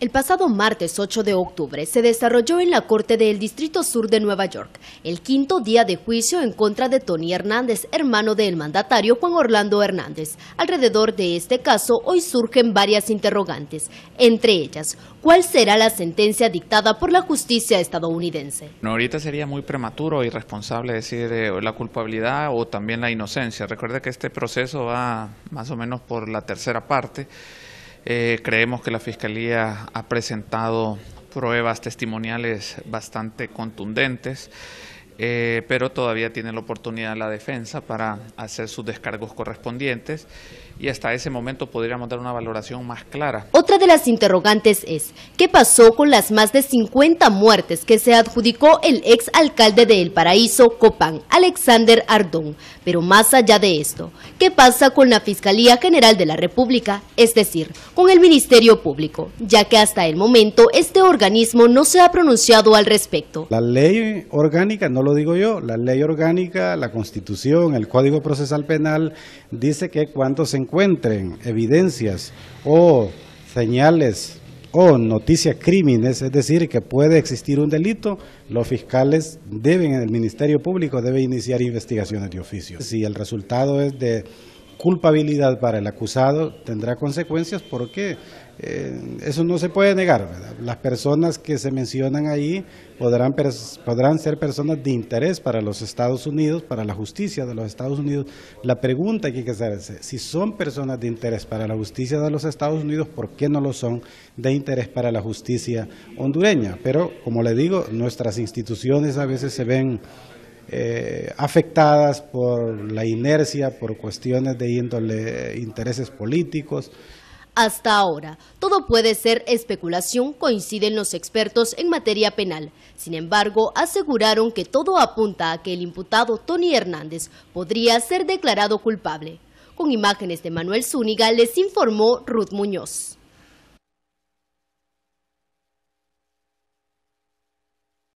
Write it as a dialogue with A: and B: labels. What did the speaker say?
A: El pasado martes 8 de octubre se desarrolló en la Corte del Distrito Sur de Nueva York el quinto día de juicio en contra de Tony Hernández, hermano del mandatario Juan Orlando Hernández. Alrededor de este caso hoy surgen varias interrogantes, entre ellas, ¿cuál será la sentencia dictada por la justicia estadounidense?
B: No, ahorita sería muy prematuro y responsable decir eh, la culpabilidad o también la inocencia. Recuerda que este proceso va más o menos por la tercera parte. Eh, creemos que la Fiscalía ha presentado pruebas testimoniales bastante contundentes eh, pero todavía tiene la oportunidad la defensa para hacer sus descargos correspondientes y hasta ese momento podríamos dar una valoración más clara.
A: Otra de las interrogantes es, ¿qué pasó con las más de 50 muertes que se adjudicó el ex alcalde de El Paraíso, Copán, Alexander Ardón? Pero más allá de esto, ¿qué pasa con la Fiscalía General de la República, es decir, con el Ministerio Público? Ya que hasta el momento este organismo no se ha pronunciado al respecto.
C: La ley orgánica no lo digo yo, la ley orgánica, la constitución, el código procesal penal, dice que cuando se encuentren evidencias o señales o noticias crímenes, es decir, que puede existir un delito, los fiscales deben, el Ministerio Público debe iniciar investigaciones de oficio. Si el resultado es de culpabilidad para el acusado tendrá consecuencias porque eh, eso no se puede negar. Las personas que se mencionan ahí podrán, podrán ser personas de interés para los Estados Unidos, para la justicia de los Estados Unidos. La pregunta que hay que hacerse, si son personas de interés para la justicia de los Estados Unidos, ¿por qué no lo son de interés para la justicia hondureña? Pero, como le digo, nuestras instituciones a veces se ven eh, afectadas por la inercia, por cuestiones de índole intereses políticos.
A: Hasta ahora, todo puede ser especulación, coinciden los expertos en materia penal. Sin embargo, aseguraron que todo apunta a que el imputado Tony Hernández podría ser declarado culpable. Con imágenes de Manuel Zúñiga les informó Ruth Muñoz.